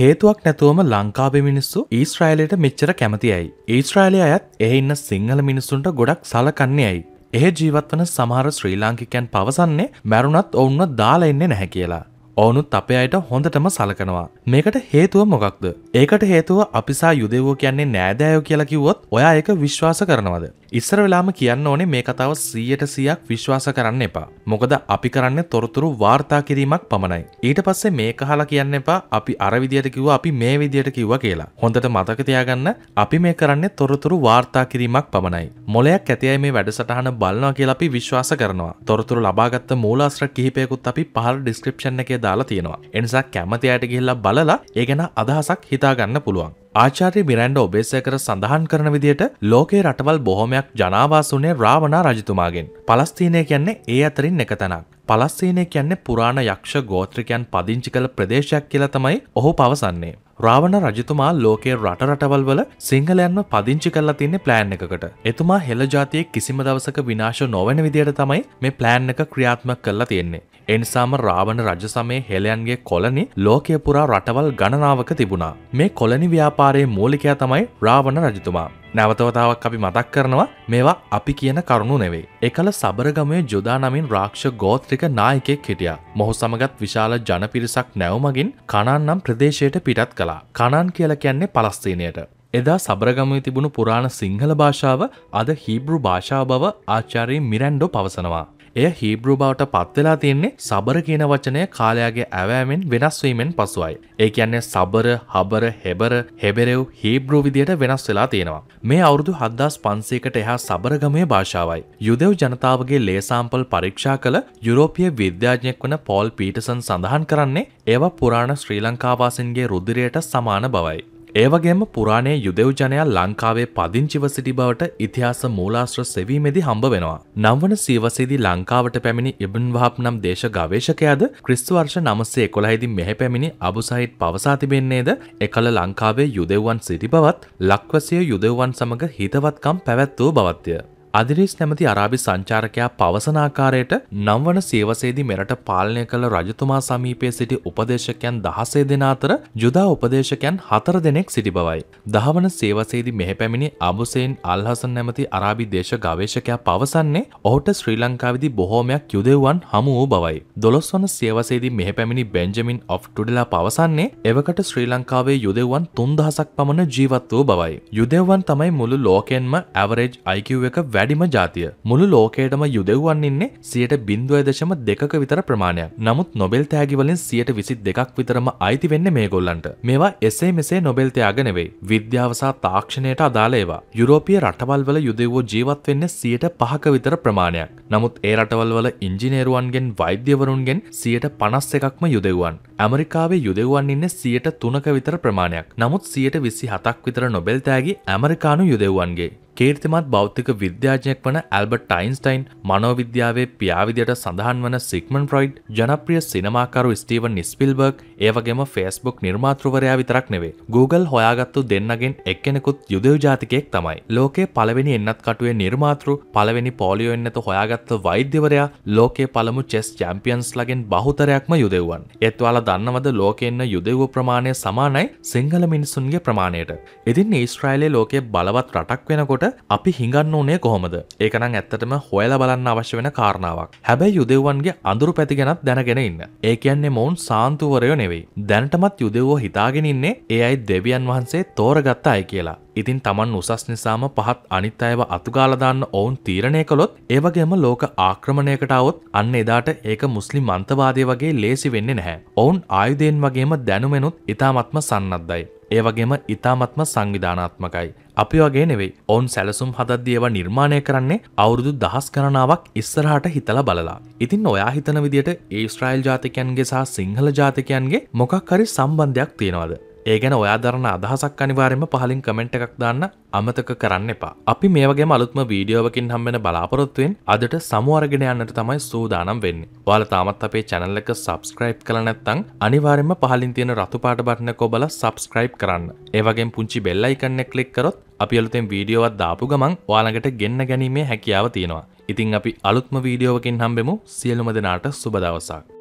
හේතුවක් නැතුවම ලංකාවේ මිනිස්සු ඊස්ට්‍රයිලයට මෙච්චර කැමතියයි. ඊස්ට්‍රයිලය අයත් එහ ඉන්න සිංහල මිනිස්සුන්ට ගොඩක් සලකන්නේයයි. එහ ජීවත්වන සමහර ශ්‍රී ලාංකිකයන් පවසන්නේ මැරුණත් ඔවුන්ව දාලා එන්නේ නැහැ කියලා. ඕනුත් අප අයට හොඳටම සලකනවා. මේකට හේතුව මොකක්ද. ඒකට හේතුව අපිසා යුදෙවෝ කියන්නේ නෑදෑයෝ කියලා කිව්වොත් ඔයා ඒක විශ්වාස කරනවද. ඉස්සර වෙලාම කියන්න ඕනේ මේ කතාව සීයට සියයක් විශ්වාස කරන්න එපා. මොකද අපි කරන්න තොරතුරු වාර්තා කිරීමක් පමණයි. ඊට පස්සේ මේ කහලා කියන්න එපා අපි අරවිදියට කිව්ව අපි මේ විදියට කිව්ව කියලා. හොඳට මතකතියාගන්න අපි මේ කරන්නේ තොරතුරු වාර්තා කිරීමක් පමණයි. මොලයක් ඇතියි මේ වැඩසටහන බලනවා කියලා අපි විශ්වාස කරනවා. තොරතුරු ලබාගත්ත මූලාශ්‍ර කිහිපයකුත් අපි පහල ඩිස්ක්‍රප්ෂන් එකේ දාලා තියෙනවා. එනිසා කැමති අයට ගිහිල්ලා බලලා ඒ ගැන අදහසක් හිතාගන්න පුළුවන්. ආචාර්ය මිරන්ඩ ඔබේසකර සඳහන් කරන විදියට ලෝකේ රටවල් බොහොමයක් ජනාවාසුනේ රාවනා රජතුමාගෙන්. පලස්තීනය කියන්නේ ඒ අතරින් එක තැනක්. පලස්සීනය කියන්නේ පුරාණ යක්ෂ ගෝත්‍රිකයන් පදිංචි කළ ප්‍රදේශයක් කියලා තමයි ඔහු පවසන්නේ. රාවණ රජතුමා ලෝකේ රට රටවල් වල සිංහලයන්ව පදිංචි කරලා තින්නේ ප්ලෑන් එකකට. එතුමා හෙළ ජාතියේ කිසිම දවසක විනාශ නොවන විදියට තමයි මේ ප්ලෑන් එක ක්‍රියාත්මක කරලා තියෙන්නේ. එනිසාම රාවණ රජ සමය හෙලයන්ගේ කොලනි ලෝකය පුරා රටවල් ගණනාවක තිබුණා. මේ කොලනි ව්‍යාපාරයේ මූලිකයා තමයි රාවණ රජතුමා. නැවතවතාවක් අපි මතක් කරනවා මේවා අපි කියන කරුණු නෙවෙයි. එකල සබරගමය ජොදා නමින් රාක්ෂ ගෝත්‍රික නායකෙක් හිටිය. මොහු සමගත් විශාල ජනපිරිසක් නැවමගින් කණන් නම් ප්‍රදේශයට පිටත් කලා. කණන් කියල කියන්නේ පලස්තීනයට. එදා සබරගමය තිබුණු පුරාණ සිංහල භාෂාව අද හිබ්‍රු භාෂාව බව ආචාරී මිරැන්ඩෝ පවසනවා. එය හීබ්‍රු බවට පත්වෙලා තියෙන්නේ සබර කියන වචනය කාලයාගේ ඇවෑමෙන් වෙනස්වීමෙන් පසුවයි. ඒ කියන්නේ සබර හබර හෙබර හෙබෙරෙව් හීබ්‍රු විදියට වෙනස් වෙලා තියෙනවා. මේ අවුරුදු හද්දාස් පන්සේකට එහා සබරගමය භාෂාවයි. යුදෙව් ජනතාවගේ ලේසාම්පල් පරීක්ෂා කළ යුරෝපිය විද්‍යාඥෙක් වන පෝල් පීටසන් සඳහන් කරන්නේ ඒවා පුරාණ ශ්‍රී ලංකාවාසින්ගේ රුදිරයට සමාන බවයි. ඒවගේම පුරාණයේ යුදෙව් ජනයා ලංකාවේ පදිංචිව සිටි බවට ඉතිහාස මූලාශ්‍ර සෙවීමේදී හම්බ වෙනවා. නම්වන සීවසේදී ලංකාවට පැමිණි ඉබන් වහප් නම් දේශ ගවේශකයාද ක්‍රිස්තු වර්ෂ 911 දී මෙහි පැමිණි අබු සයිඩ් පවසා තිබෙන්නේද එකල ලංකාවේ යුදෙව්වන් සිටි බවත් ලක්වැසිය යුදෙව්වන් සමග හිතවත්කම් පැවැත් වූ බවත්ය. අදිරිස් නැමති අරාබි සංචාරකයා පවසනාකාරයට නම්වන සියවසේදි මෙරට පාලනය කළ රජතුමා සමීපයේ සිටි උපදේශකයන් දහසේ දෙන අතර ජුදා උපදේශකයන් හතර දෙනෙක් සිටි බවයි. දහවන සේවසේදි මෙහෙ පැමිණි අබුසෙයින් අල්හසන් නැමති අරාබි දේශ ගවේශකයා පවසන්නේ ඔහුට ශ්‍රී ලංකාවිදි බොහෝමයක් යුදෙව්වන් හමු වූ බවයි. දොළොස්වන සේවසේදි මෙහෙ පැමිණි බෙන්ජමින් ඔෆ් ටුඩලා පවසන්නේ එවකට ශ්‍රී ලංකාවේ යුදෙව්වන් තුන්දහසක් පමණ ජීවත් වූ බවයි. යුදෙව්වන් තමයි මුළු ලෝකෙන්ම ඇවරේජ් IQ එක වැඩ වැඩිම ජාතිය. මුළු ලෝකයටම යුදෙව්වන් ඉන්නේ සියට බින්දුවය දශම දෙකක විතර ප්‍රමාණයක්. නමුත් නොබෙල් තෑගිවලින් සියට විසි දෙකක් විතරම අයිති වෙන්න මේ ගොල්ලන්ට. මේවා එසේ මෙසේ නොබෙල් තෑග නෙවෙයි. විද්‍යාව සහ තාක්ෂණයට අදාළ ඒවා. යුරෝපීය රටවල් වල යුදෙව්වෝ ජීවත් වෙන්නේ සියට පහක විතර ප්‍රමාණයක්. නමුත් ඒ රටවල් වල ඉංජිනේරුවන්ගෙන් වෛද්‍යවරුන්ගෙන් සියට පනස් එකක්ම යුදෙව්වන්. ඇමරිකාවේ යුදෙව්වන් ඉන්න සියට තුනක විතර ප්‍රමාණයක්. නමුත් සියට විසි හතක් විතර නොබෙල් තෑගි ඇමරිකානු යුදෙව්වන්ගේ. කීර්තිමත් බෞද්ධික විද්‍යාඥයෙක් වන ඇල්බට් ටයින්ස්ටයින් මනෝවිද්‍යාවේ පියාවිදියට සඳහන් වන සික්මන් ෆ්‍රොයිඩ් ජනප්‍රිය සිනමාකරු ස්ටීවන් නිස්පිල්බර්ග් ඒවගේම ෆේස්බුක් නිර්මාතෘවරයා විතරක් නෙවේ Google හොයාගත්තු දෙන්නගෙන් එක්කෙනෙකුත් යුදෙව් ජාතිකයෙක් තමයි ලෝකේ පළවෙනි එන්නත් කටුවේ නිර්මාතෘ පළවෙනි පෝලියෝ එන්නත හොයාගත්ත වෛද්‍යවරයා ලෝකේ පළමු චෙස් චැම්පියන්ස් ලගෙන් බහුතරයක්ම යුදෙව්වන් එත්වාලා දන්නවද ලෝකෙන්න යුදෙව්ව ප්‍රමාණය සමානයි සිංහල මිනිසුන්ගේ ප්‍රමාණයට ඉතින් ඊස්ට්‍රයිලේ ලෝකේ බලවත් රටක් වෙනකොට අපි හිඟන්න ඕනේ කොහොමද ඒකනම් ඇත්තටම හොයල බලන්න අවශ්‍ය වෙන කාරණාවක් හැබැයි යුදෙව්වන්ගේ අඳුරු පැති ගැනත් දැනගෙන ඉන්න ඒ කියන්නේ මොවුන් සාන්තුවරයෝ නෙවෙයි දැනටමත් යුදෙව්වෝ හිතාගෙනඉන්නේ ඒ අයි දෙවියන් වහන්සේ තෝරගත්තා අය කියලා ඉතින් තමන් උසස් නිසාම පහත් අනිත් අයව අතුගාලදාන්න ඔවුන් තීරණය කළොත් ඒවගේම ලෝක ආක්‍රමණයකටාවත් අන්න එදාට ඒක මුස්ලි මන්තවාදය වගේ ලේසි වෙන්නේ නැහැ. ඔවුන් ආයුදයෙන් වගේම දැනුමෙනුත් ඉතාමත්ම සන්නද්දයි. ඒ වගේම ඉතාමත්ම සංවිධානාත්මකයි. අපි වගේ නෙවෙයි ඔවුන් සැලසුම් හදද්දේව නිර්මාණය කරන්නේ අවුරුදු දහස් ගණනාවක් ඉස්සරහට හිතලා බලලා. ඉතින් ඔයා හිතන විදියට ඒස්ට්‍රයිල් ජාතිකයන්ගේ සහ සිංහල ජාතිකයන්ගේ මොකක් හරි සම්බන්ධයක් තියෙනවද. ඒ ගැන ඔයා දරන අදහසක් අනිවාරෙන්ම පහලින් කමෙන්ට් එකක් දාන්න අමතක කරන්න එපා. අපි මේවගේ අලුත්ම වීඩියෝවකින් හම්බෙන බලාපොරොත්තුවෙන් අදට සමුවරගෙන යන්නට තමයි සූදානම් වෙන්න. වාල තාමත් අපේ චැනල් එක සබස්ක්‍රයිබ් කළ නැත්තං අනිවාරෙන්ම පහලින් තියෙන රතුපාට බටන කොබල සබස්ක්‍රයිබ් කරන්න. ඒවගේ පුංචි බෙල්ලයිකන්න කලික් කරොත් අපි අලුතෙන් වීඩියෝවත් දාපු ගමන් වාලඟට ගෙන්න්න ගැනීමේ හැකියාව තියෙනවා. ඉතිං අපි අලුත්ම වීඩියෝවකින් හම්බෙමු සියලුම දෙනාට සුබදවසක්.